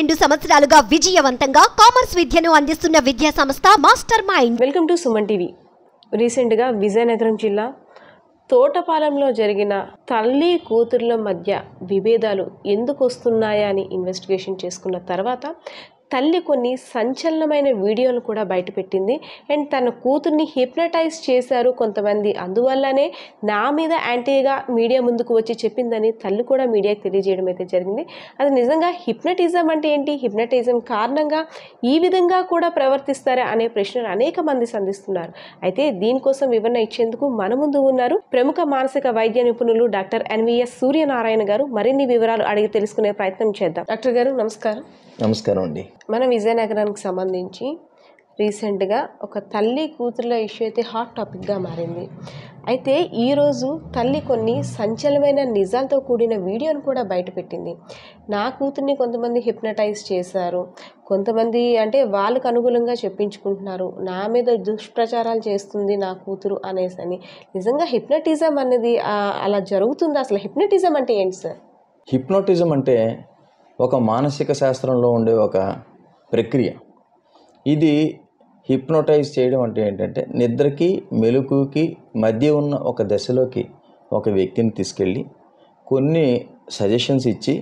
రెండు సంవత్సరాలుగా విజయవంతంగా కామర్స్ విద్యను అందిస్తున్న విద్యా సంస్థ master mind welcome to Suman TV రీసెంట్గా విజయనగరం జిల్లా తోటపాలెంలో జరిగిన తల్లి కూతుర్ల మధ్య విభేదాలు ఎందుకు వస్తున్నాయా అని ఇన్వెస్టిగేషన్ చేసుకున్న తర్వాత తల్లి కొన్ని సంచలనమైన వీడియోలు కూడా బయటపెట్టింది అండ్ తన కూతుర్ని హిప్నటైజ్ చేశారు కొంతమంది అందువల్లనే నా మీద యాంటీగా మీడియా ముందుకు వచ్చి చెప్పిందని తల్లి కూడా మీడియాకి తెలియజేయడం అయితే జరిగింది అది నిజంగా హిప్నటిజం అంటే ఏంటి హిప్నటిజం కారణంగా ఈ విధంగా కూడా ప్రవర్తిస్తారా అనే ప్రశ్నలు అనేక మంది సంధిస్తున్నారు అయితే దీనికోసం వివరణ ఇచ్చేందుకు మన ముందు ఉన్నారు ప్రముఖ మానసిక వైద్య నిపుణులు డాక్టర్ ఎన్విఎస్ సూర్యనారాయణ గారు మరిన్ని వివరాలు అడిగి తెలుసుకునే ప్రయత్నం చేద్దాం డాక్టర్ గారు నమస్కారం నమస్కారం అండి మన విజయనగరానికి సంబంధించి రీసెంట్గా ఒక తల్లి కూతురుల ఇష్యూ అయితే హాట్ టాపిక్గా మారింది అయితే ఈరోజు తల్లి కొన్ని సంచలమైన నిజాలతో కూడిన వీడియోను కూడా బయటపెట్టింది నా కూతుర్ని కొంతమంది హిప్నటైజ్ చేశారు కొంతమంది అంటే వాళ్ళకు అనుగుణంగా చెప్పించుకుంటున్నారు నా మీద దుష్ప్రచారాలు చేస్తుంది నా కూతురు అనేసి అని నిజంగా హిప్నటిజం అనేది అలా జరుగుతుంది అసలు హిప్నటిజం అంటే ఏంటి సార్ హిప్నోటిజం అంటే ఒక మానసిక శాస్త్రంలో ఉండే ఒక ప్రక్రియ ఇది హిప్నోటైజ్ చేయడం అంటే ఏంటంటే నిద్రకి మెలుకుకి మధ్య ఉన్న ఒక దశలోకి ఒక వ్యక్తిని తీసుకెళ్ళి కొన్ని సజెషన్స్ ఇచ్చి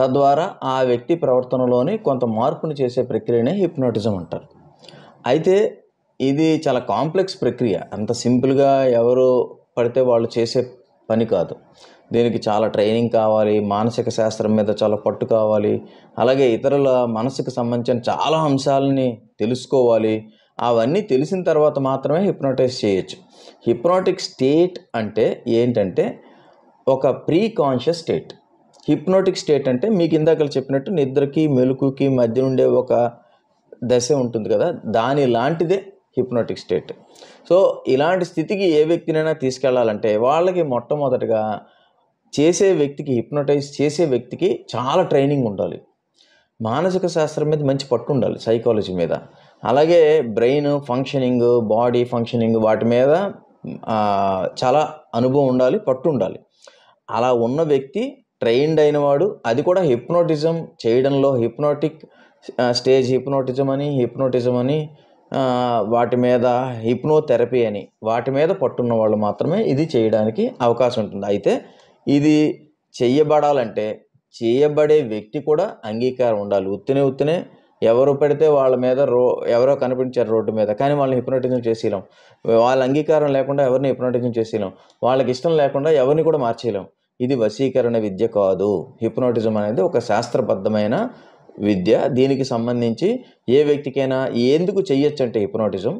తద్వారా ఆ వ్యక్తి ప్రవర్తనలోని కొంత మార్పును చేసే ప్రక్రియనే హిప్నోటిజం అంటారు అయితే ఇది చాలా కాంప్లెక్స్ ప్రక్రియ అంత సింపుల్గా ఎవరు పడితే వాళ్ళు చేసే పని కాదు దీనికి చాలా ట్రైనింగ్ కావాలి మానసిక శాస్త్రం మీద చాలా పట్టు కావాలి అలాగే ఇతరుల మనసుకు సంబంధించిన చాలా అంశాలని తెలుసుకోవాలి అవన్నీ తెలిసిన తర్వాత మాత్రమే హిప్నోటైజ్ చేయొచ్చు హిప్నోటిక్ స్టేట్ అంటే ఏంటంటే ఒక preconscious state hypnotic state అంటే మీకు ఇందాక చెప్పినట్టు నిద్రకి మెలుకుకి మధ్య ఉండే ఒక దశ ఉంటుంది కదా దాని లాంటిదే హిప్నోటిక్ స్టేట్ సో ఇలాంటి స్థితికి ఏ వ్యక్తినైనా తీసుకెళ్లాలంటే వాళ్ళకి మొట్టమొదటిగా చేసే వ్యక్తికి హిప్నటైజ్ చేసే వ్యక్తికి చాలా ట్రైనింగ్ ఉండాలి మానసిక శాస్త్రం మీద మంచి పట్టు ఉండాలి సైకాలజీ మీద అలాగే బ్రెయిన్ ఫంక్షనింగ్ బాడీ ఫంక్షనింగ్ వాటి మీద చాలా అనుభవం ఉండాలి పట్టు ఉండాలి అలా ఉన్న వ్యక్తి ట్రైన్డ్ అయినవాడు అది కూడా హిప్నోటిజం చేయడంలో హిప్నోటిక్ స్టేజ్ హిప్నోటిజం అని హిప్నోటిజం అని వాటి మీద హిప్నోథెరపీ అని వాటి మీద పట్టున్న వాళ్ళు మాత్రమే ఇది చేయడానికి అవకాశం ఉంటుంది అయితే ఇది చేయబడాలంటే చేయబడే వ్యక్తి కూడా అంగీకారం ఉండాలి ఉత్తినే ఉత్తినే ఎవరు పెడితే వాళ్ళ మీద రో ఎవరో కనిపించారు రోడ్డు మీద కానీ వాళ్ళని హిప్నోటిజం చేసేయలేం వాళ్ళ అంగీకారం లేకుండా ఎవరిని హిప్నోటిజం చేసేయలేం వాళ్ళకి ఇష్టం లేకుండా ఎవరిని కూడా మార్చేయలేం ఇది వశీకరణ విద్య కాదు హిప్నోటిజం అనేది ఒక శాస్త్రబద్ధమైన విద్య దీనికి సంబంధించి ఏ వ్యక్తికైనా ఎందుకు చెయ్యొచ్చు అంటే హిప్నోటిజం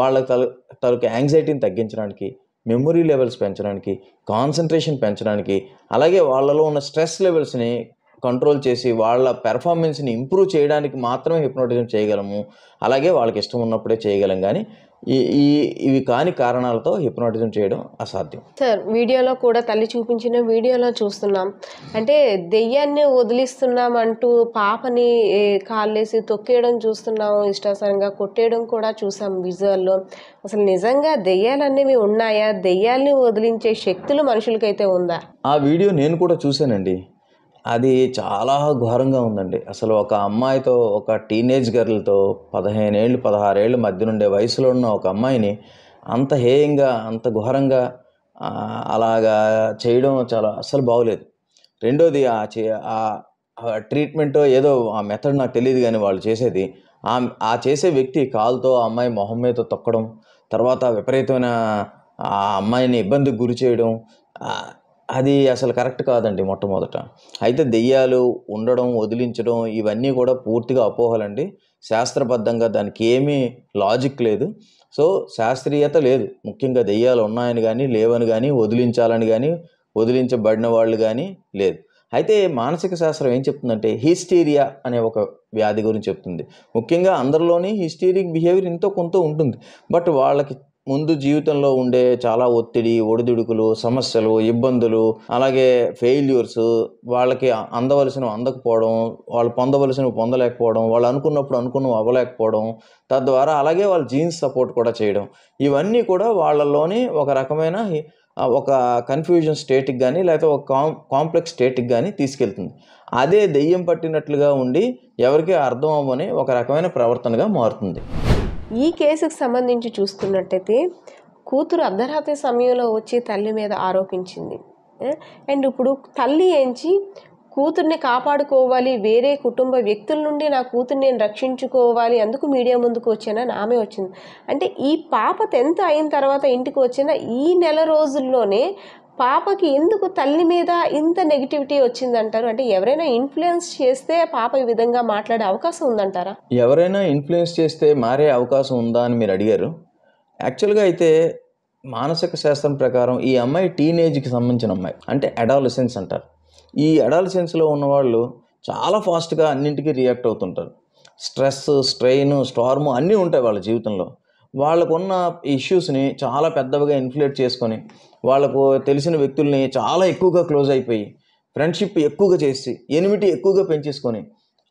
వాళ్ళ తల తలకు యాంగ్జైటీని తగ్గించడానికి మెమొరీ లెవెల్స్ పెంచడానికి కాన్సన్ట్రేషన్ పెంచడానికి అలాగే వాళ్ళలో ఉన్న స్ట్రెస్ లెవెల్స్ని కంట్రోల్ చేసి వాళ్ళ పెర్ఫార్మెన్స్ని ఇంప్రూవ్ చేయడానికి మాత్రమే హిప్నోటిజం చేయగలము అలాగే వాళ్ళకి ఇష్టం ఉన్నప్పుడే చేయగలం కానీ ఈ ఈ ఇవి కాని కారణాలతో హిప్నోటిజం చేయడం అసాధ్యం సార్ వీడియోలో కూడా తల్లి చూపించిన వీడియోలో చూస్తున్నాం అంటే దెయ్యాన్ని వదిలిస్తున్నాం అంటూ పాపని కాళ్ళేసి తొక్కేయడం చూస్తున్నాం ఇష్టాసరంగా కొట్టేయడం కూడా చూసాం విజువల్లో అసలు నిజంగా దెయ్యాలు అనేవి ఉన్నాయా దెయ్యాల్ని వదిలించే శక్తులు మనుషులకైతే ఉందా ఆ వీడియో నేను కూడా చూశానండి అది చాలా ఘోరంగా ఉందండి అసలు ఒక అమ్మాయితో ఒక టీనేజ్ గర్ల్తో పదిహేనేళ్ళు పదహారేళ్ళు మధ్య నుండే వయసులో ఉన్న ఒక అమ్మాయిని అంత హేయంగా అంత ఘోరంగా అలాగా చేయడం చాలా అసలు బాగోలేదు రెండోది ఆ చే ఆ ట్రీట్మెంట్ ఏదో ఆ మెథడ్ నాకు తెలియదు కానీ వాళ్ళు చేసేది ఆ ఆ చేసే వ్యక్తి కాలుతో ఆ అమ్మాయి మొహం మీద తొక్కడం తర్వాత విపరీతమైన ఆ అమ్మాయిని ఇబ్బందికి గురి చేయడం అది అసలు కరెక్ట్ కాదండి మొట్టమొదట అయితే దెయ్యాలు ఉండడం వదిలించడం ఇవన్నీ కూడా పూర్తిగా అపోహలండి శాస్త్రబద్ధంగా దానికి ఏమీ లాజిక్ లేదు సో శాస్త్రీయత లేదు ముఖ్యంగా దెయ్యాలు ఉన్నాయని కానీ లేవని కానీ వదిలించాలని కానీ వదిలించబడిన వాళ్ళు కానీ లేదు అయితే మానసిక శాస్త్రం ఏం చెప్తుందంటే హిస్టీరియా అనే ఒక వ్యాధి గురించి చెప్తుంది ముఖ్యంగా అందరిలోని హిస్టీరియక్ బిహేవియర్ ఎంతో కొంత ఉంటుంది బట్ వాళ్ళకి ముందు జీవితంలో ఉండే చాలా ఒత్తిడి ఒడిదుడుకులు సమస్యలు ఇబ్బందులు అలాగే ఫెయిల్యూర్స్ వాళ్ళకి అందవలసినవి అందకపోవడం వాళ్ళు పొందవలసినవి పొందలేకపోవడం వాళ్ళు అనుకున్నప్పుడు అనుకున్నవి అవ్వలేకపోవడం తద్వారా అలాగే వాళ్ళ జీన్స్ సపోర్ట్ కూడా చేయడం ఇవన్నీ కూడా వాళ్ళలోని ఒక రకమైన ఒక కన్ఫ్యూజన్ స్టేట్కి కానీ లేకపోతే ఒక కాం కాంప్లెక్స్ స్టేట్కి కానీ తీసుకెళ్తుంది అదే దెయ్యం పట్టినట్లుగా ఉండి ఎవరికీ అర్థం అవ్వని ఒక రకమైన ప్రవర్తనగా మారుతుంది ఈ కేసుకు సంబంధించి చూసుకున్నట్టయితే కూతురు అర్ధరాత్రి సమయంలో వచ్చి తల్లి మీద ఆరోపించింది అండ్ ఇప్పుడు తల్లి ఏంచి కూతుర్ని కాపాడుకోవాలి వేరే కుటుంబ వ్యక్తుల నుండి నా కూతుర్ని నేను రక్షించుకోవాలి అందుకు మీడియా ముందుకు వచ్చానని ఆమె వచ్చింది అంటే ఈ పాప టెన్త్ అయిన తర్వాత ఇంటికి వచ్చిన ఈ నెల రోజుల్లోనే పాపకి ఎందుకు తల్లి మీద ఇంత నెగిటివిటీ వచ్చిందంటారు అంటే ఎవరైనా ఇన్ఫ్లుయెన్స్ చేస్తే పాప ఈ విధంగా మాట్లాడే అవకాశం ఉందంటారా ఎవరైనా ఇన్ఫ్లుయెన్స్ చేస్తే మారే అవకాశం ఉందా అని మీరు అడిగారు యాక్చువల్గా అయితే మానసిక శాస్త్రం ప్రకారం ఈ అమ్మాయి టీనేజ్కి సంబంధించిన అమ్మాయి అంటే అడాలసెన్స్ అంటారు ఈ అడాలసెన్స్లో ఉన్నవాళ్ళు చాలా ఫాస్ట్గా అన్నింటికి రియాక్ట్ అవుతుంటారు స్ట్రెస్ స్ట్రెయిన్ స్టార్ము అన్నీ ఉంటాయి వాళ్ళ జీవితంలో వాళ్ళకున్న ఇష్యూస్ని చాలా పెద్దవిగా ఇన్ఫ్లేట్ చేసుకొని వాళ్ళకు తెలిసిన వ్యక్తుల్ని చాలా ఎక్కువగా క్లోజ్ అయిపోయి ఫ్రెండ్షిప్ ఎక్కువగా చేసి ఎనిమిటి ఎక్కువగా పెంచేసుకొని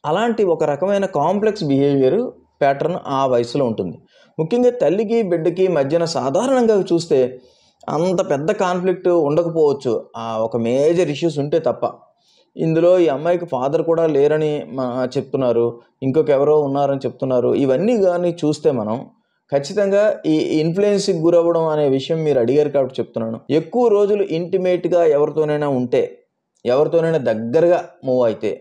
అలాంటి ఒక రకమైన కాంప్లెక్స్ బిహేవియర్ ప్యాటర్న్ ఆ వయసులో ఉంటుంది ముఖ్యంగా తల్లికి బిడ్డకి మధ్యన సాధారణంగా చూస్తే అంత పెద్ద కాన్ఫ్లిక్ట్ ఉండకపోవచ్చు ఆ ఒక మేజర్ ఇష్యూస్ ఉంటే తప్ప ఇందులో ఈ అమ్మాయికి ఫాదర్ కూడా లేరని చెప్తున్నారు ఇంకొక ఎవరో ఉన్నారని చెప్తున్నారు ఇవన్నీ కానీ చూస్తే మనం ఖచ్చితంగా ఈ ఇన్ఫ్లుయెన్స్కి గురవ్వడం అనే విషయం మీరు అడిగారు కాబట్టి చెప్తున్నాను ఎక్కువ రోజులు ఇంటిమేట్గా ఎవరితోనైనా ఉంటే ఎవరితోనైనా దగ్గరగా మూవ్ అయితే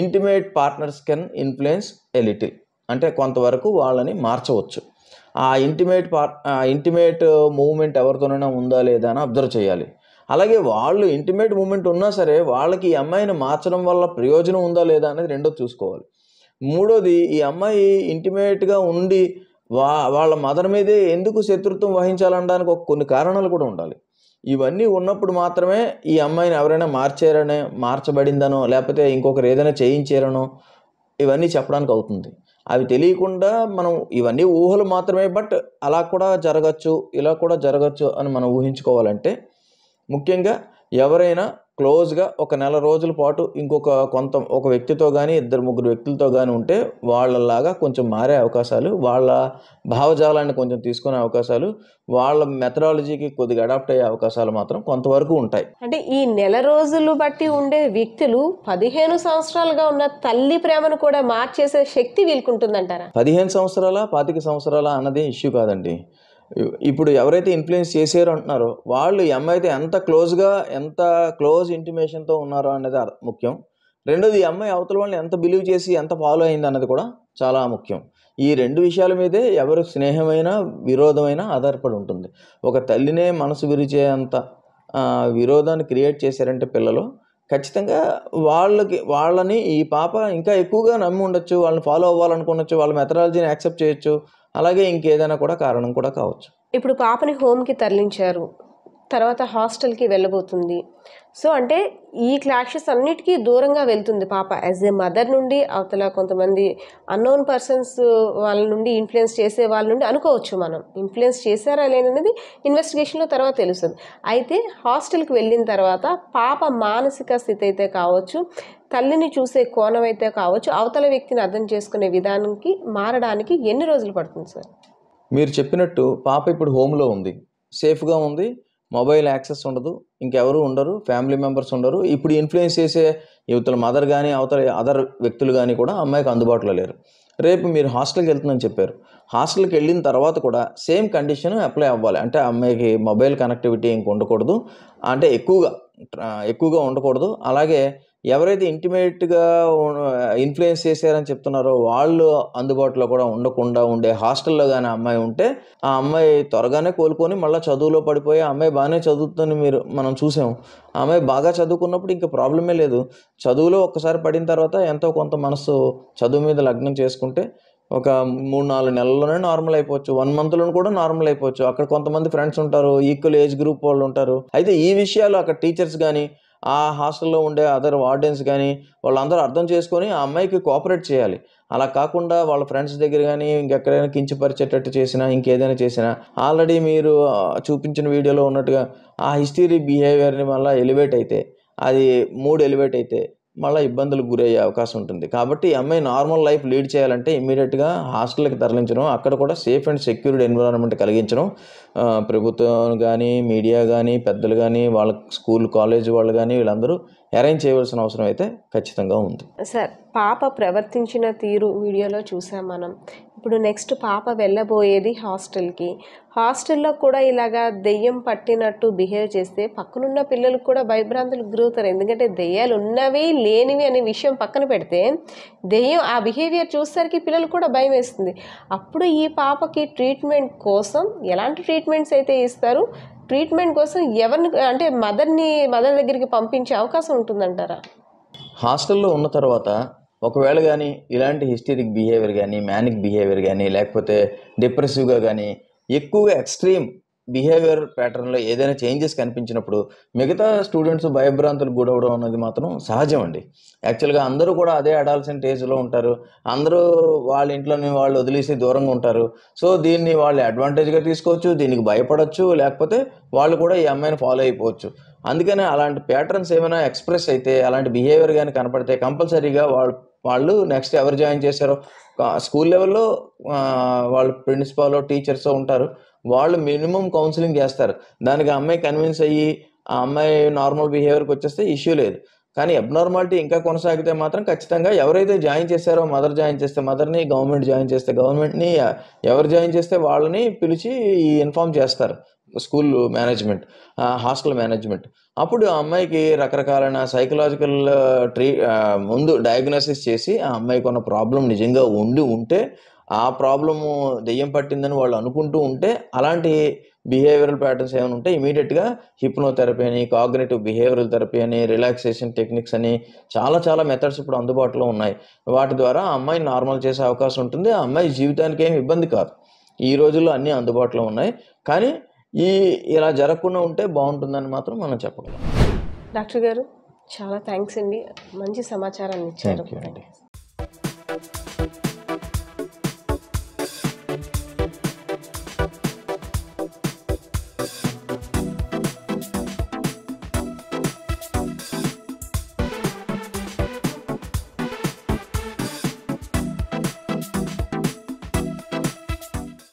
intimate partners can influence a little అంటే కొంతవరకు వాళ్ళని మార్చవచ్చు ఆ ఇంటిమేట్ పార్ ఇంటిమేట్ మూవ్మెంట్ ఎవరితోనైనా ఉందా లేదా అని అబ్జర్వ్ చేయాలి అలాగే వాళ్ళు ఇంటిమేట్ మూమెంట్ ఉన్నా సరే వాళ్ళకి ఈ అమ్మాయిని మార్చడం వల్ల ప్రయోజనం ఉందా లేదా అనేది రెండోది చూసుకోవాలి మూడోది ఈ అమ్మాయి ఇంటిమేట్గా ఉండి వా వాళ్ళ మదర్ మీదే ఎందుకు శత్రుత్వం వహించాలనడానికి ఒక కొన్ని కారణాలు కూడా ఉండాలి ఇవన్నీ ఉన్నప్పుడు మాత్రమే ఈ అమ్మాయిని ఎవరైనా మార్చారనే మార్చబడిందనో లేకపోతే ఇంకొకరు ఏదైనా చేయించారనో ఇవన్నీ చెప్పడానికి అవుతుంది అవి తెలియకుండా మనం ఇవన్నీ ఊహలు మాత్రమే బట్ అలా కూడా జరగచ్చు ఇలా కూడా జరగచ్చు అని మనం ఊహించుకోవాలంటే ముఖ్యంగా ఎవరైనా క్లోజ్గా ఒక నెల రోజుల పాటు ఇంకొక కొంత ఒక వ్యక్తితో కానీ ఇద్దరు ముగ్గురు వ్యక్తులతో కానీ ఉంటే వాళ్ళలాగా కొంచెం మారే అవకాశాలు వాళ్ళ భావజాలాన్ని కొంచెం తీసుకునే అవకాశాలు వాళ్ళ మెథడాలజీకి కొద్దిగా అడాప్ట్ అయ్యే అవకాశాలు మాత్రం కొంతవరకు ఉంటాయి అంటే ఈ నెల రోజులు బట్టి ఉండే వ్యక్తులు పదిహేను సంవత్సరాలుగా ఉన్న తల్లి ప్రేమను కూడా మార్చేసే శక్తి వీలుకుంటుందంటారా పదిహేను సంవత్సరాల పాతిక సంవత్సరాల అన్నది ఇష్యూ కాదండి ఇప్పుడు ఎవరైతే ఇన్ఫ్లుయెన్స్ చేశారో అంటున్నారో వాళ్ళు అయితే ఎంత క్లోజ్గా ఎంత క్లోజ్ ఇంటిమేషన్తో ఉన్నారో అనేది ముఖ్యం రెండోది ఈ అమ్మాయి అవతల వాళ్ళని ఎంత బిలీవ్ చేసి ఎంత ఫాలో అయింది అన్నది కూడా చాలా ముఖ్యం ఈ రెండు విషయాల మీదే ఎవరు స్నేహమైన విరోధమైన ఆధారపడి ఉంటుంది ఒక తల్లినే మనసు విరిచేంత విరోధాన్ని క్రియేట్ చేశారంటే పిల్లలు ఖచ్చితంగా వాళ్ళకి వాళ్ళని ఈ పాప ఇంకా ఎక్కువగా నమ్మి ఉండొచ్చు వాళ్ళని ఫాలో అవ్వాలనుకున్నచ్చు వాళ్ళ మెథడాలజీని యాక్సెప్ట్ చేయొచ్చు అలాగే ఇంకేదైనా కూడా కారణం కూడా కావచ్చు ఇప్పుడు పాపని హోమ్కి తరలించారు తర్వాత హాస్టల్కి వెళ్ళబోతుంది సో అంటే ఈ క్లాషెస్ అన్నిటికీ దూరంగా వెళ్తుంది పాప యాజ్ ఏ మదర్ నుండి అవతల కొంతమంది అన్నోన్ పర్సన్స్ వాళ్ళ నుండి ఇన్ఫ్లుయెన్స్ చేసే వాళ్ళ నుండి అనుకోవచ్చు మనం ఇన్ఫ్లుయెన్స్ చేశారా లేననేది ఇన్వెస్టిగేషన్లో తర్వాత తెలుస్తుంది అయితే హాస్టల్కి వెళ్ళిన తర్వాత పాప మానసిక స్థితి అయితే కావచ్చు తల్లిని చూసే కోణం అయితే కావచ్చు అవతల వ్యక్తిని అర్థం చేసుకునే విధానానికి మారడానికి ఎన్ని రోజులు పడుతుంది సార్ మీరు చెప్పినట్టు పాప ఇప్పుడు హోమ్లో ఉంది సేఫ్గా ఉంది మొబైల్ యాక్సెస్ ఉండదు ఇంకెవరు ఉండరు ఫ్యామిలీ మెంబర్స్ ఉండరు ఇప్పుడు ఇన్ఫ్లుయెన్స్ చేసే యువతల మదర్ కానీ అవతల అదర్ వ్యక్తులు కానీ కూడా అమ్మాయికి అందుబాటులో లేరు రేపు మీరు హాస్టల్కి వెళ్తుందని చెప్పారు హాస్టల్కి వెళ్ళిన తర్వాత కూడా సేమ్ కండిషన్ అప్లై అవ్వాలి అంటే అమ్మాయికి మొబైల్ కనెక్టివిటీ ఇంక ఉండకూడదు అంటే ఎక్కువగా ఎక్కువగా ఉండకూడదు అలాగే ఎవరైతే ఇంటిమేట్గా ఇన్ఫ్లుయెన్స్ చేశారని చెప్తున్నారో వాళ్ళు అందుబాటులో కూడా ఉండకుండా ఉండే హాస్టల్లో కానీ అమ్మాయి ఉంటే ఆ అమ్మాయి త్వరగానే కోలుకొని మళ్ళీ చదువులో పడిపోయి ఆ అమ్మాయి బాగానే చదువుతుందని మీరు మనం చూసాం ఆ అమ్మాయి బాగా చదువుకున్నప్పుడు ఇంకా ప్రాబ్లమే లేదు చదువులో ఒక్కసారి పడిన తర్వాత ఎంతో కొంత మనసు చదువు మీద లగ్నం చేసుకుంటే ఒక మూడు నాలుగు నెలల్లోనే నార్మల్ అయిపోవచ్చు వన్ మంత్లోనే కూడా నార్మల్ అయిపోవచ్చు అక్కడ కొంతమంది ఫ్రెండ్స్ ఉంటారు ఈక్వల్ ఏజ్ గ్రూప్ వాళ్ళు ఉంటారు అయితే ఈ విషయాలు అక్కడ టీచర్స్ కానీ ఆ హాస్టల్లో ఉండే అదర్ వార్డెన్స్ కానీ వాళ్ళందరూ అర్థం చేసుకొని ఆ అమ్మాయికి కోఆపరేట్ చేయాలి అలా కాకుండా వాళ్ళ ఫ్రెండ్స్ దగ్గర కానీ ఇంకెక్కడైనా కించపరిచేటట్టు చేసినా ఇంకేదైనా చేసినా ఆల్రెడీ మీరు చూపించిన వీడియోలో ఉన్నట్టుగా ఆ హిస్టరీ బిహేవియర్ని మళ్ళీ ఎలివేట్ అయితే అది మూడ్ ఎలివేట్ అయితే మళ్ళీ ఇబ్బందులకు గురయ్యే అవకాశం ఉంటుంది కాబట్టి ఈ అమ్మాయి నార్మల్ లైఫ్ లీడ్ చేయాలంటే ఇమీడియట్గా హాస్టల్కి తరలించడం అక్కడ కూడా సేఫ్ అండ్ సెక్యూర్డ్ ఎన్విరాన్మెంట్ కలిగించడం ప్రభుత్వం కానీ మీడియా కానీ పెద్దలు కానీ వాళ్ళ స్కూల్ కాలేజ్ వాళ్ళు కానీ వీళ్ళందరూ అరేంజ్ చేయవలసిన అవసరం అయితే ఖచ్చితంగా ఉంది సార్ పాప ప్రవర్తించిన తీరు వీడియోలో చూసాం మనం ఇప్పుడు నెక్స్ట్ పాప వెళ్ళబోయేది హాస్టల్కి హాస్టల్లో కూడా ఇలాగా దెయ్యం పట్టినట్టు బిహేవ్ చేస్తే పక్కనున్న పిల్లలు కూడా భయభ్రాంతులకు గురవుతారు ఎందుకంటే దెయ్యాలు ఉన్నవి లేనివి అనే విషయం పక్కన పెడితే దెయ్యం ఆ బిహేవియర్ చూసేసరికి పిల్లలు కూడా భయం వేస్తుంది అప్పుడు ఈ పాపకి ట్రీట్మెంట్ కోసం ఎలాంటి ట్రీట్మెంట్స్ అయితే ఇస్తారు ట్రీట్మెంట్ కోసం ఎవరిని అంటే మదర్ని మదర్ దగ్గరికి పంపించే అవకాశం ఉంటుందంటారా హాస్టల్లో ఉన్న తర్వాత ఒకవేళ కానీ ఇలాంటి హిస్టరిక్ బిహేవియర్ కానీ మ్యానిక్ బిహేవియర్ కానీ లేకపోతే డిప్రెసివ్గా కానీ ఎక్కువగా ఎక్స్ట్రీమ్ బిహేవియర్ ప్యాటర్న్లో ఏదైనా చేంజెస్ కనిపించినప్పుడు మిగతా స్టూడెంట్స్ భయభ్రాంతులు గురవడం అనేది మాత్రం సహజం అండి యాక్చువల్గా అందరూ కూడా అదే అడాల్సిన ఏజ్లో ఉంటారు అందరూ వాళ్ళ ఇంట్లోని వాళ్ళు వదిలేసి దూరంగా ఉంటారు సో దీన్ని వాళ్ళు అడ్వాంటేజ్గా తీసుకోవచ్చు దీనికి భయపడవచ్చు లేకపోతే వాళ్ళు కూడా ఈ అమ్మాయిని ఫాలో అయిపోవచ్చు అందుకనే అలాంటి ప్యాటర్న్స్ ఏమైనా ఎక్స్ప్రెస్ అయితే అలాంటి బిహేవియర్ కానీ కనపడితే కంపల్సరీగా వాళ్ళు వాళ్ళు నెక్స్ట్ ఎవరు జాయిన్ చేశారో స్కూల్ లెవెల్లో వాళ్ళు ప్రిన్సిపాల్ టీచర్స్ ఉంటారు వాళ్ళు మినిమం కౌన్సిలింగ్ చేస్తారు దానికి అమ్మాయి కన్విన్స్ అయ్యి ఆ అమ్మాయి నార్మల్ బిహేవియర్కి వచ్చేస్తే ఇష్యూ లేదు కానీ అబ్నార్మాలిటీ ఇంకా కొనసాగితే మాత్రం ఖచ్చితంగా ఎవరైతే జాయిన్ చేశారో మదర్ జాయిన్ చేస్తే మదర్ని గవర్నమెంట్ జాయిన్ చేస్తే గవర్నమెంట్ని ఎవరు జాయిన్ చేస్తే వాళ్ళని పిలిచి ఇన్ఫామ్ చేస్తారు స్కూల్ మేనేజ్మెంట్ హాస్టల్ మేనేజ్మెంట్ అప్పుడు ఆ అమ్మాయికి రకరకాలైన సైకలాజికల్ ట్రీ ముందు డయాగ్నోసిస్ చేసి ఆ అమ్మాయికి ఉన్న ప్రాబ్లం నిజంగా ఉండి ఉంటే ఆ ప్రాబ్లము దెయ్యం పట్టిందని వాళ్ళు అనుకుంటూ ఉంటే అలాంటి బిహేవియరల్ ప్యాటర్న్స్ ఏమైనా ఉంటే ఇమీడియట్గా హిప్నోథెరపీ అని కాగ్నేటివ్ బిహేవియరల్ థెరపీ అని రిలాక్సేషన్ టెక్నిక్స్ అని చాలా చాలా మెథడ్స్ ఇప్పుడు అందుబాటులో ఉన్నాయి వాటి ద్వారా ఆ అమ్మాయిని నార్మల్ చేసే అవకాశం ఉంటుంది ఆ అమ్మాయి జీవితానికి ఏమి ఇబ్బంది కాదు ఈ రోజుల్లో అన్నీ అందుబాటులో ఉన్నాయి కానీ ఈ ఇలా జరగకుండా ఉంటే బాగుంటుందని మాత్రం మనం చెప్పగలం డాక్టర్ గారు చాలా థ్యాంక్స్ అండి మంచి సమాచారాన్ని ఇచ్చారు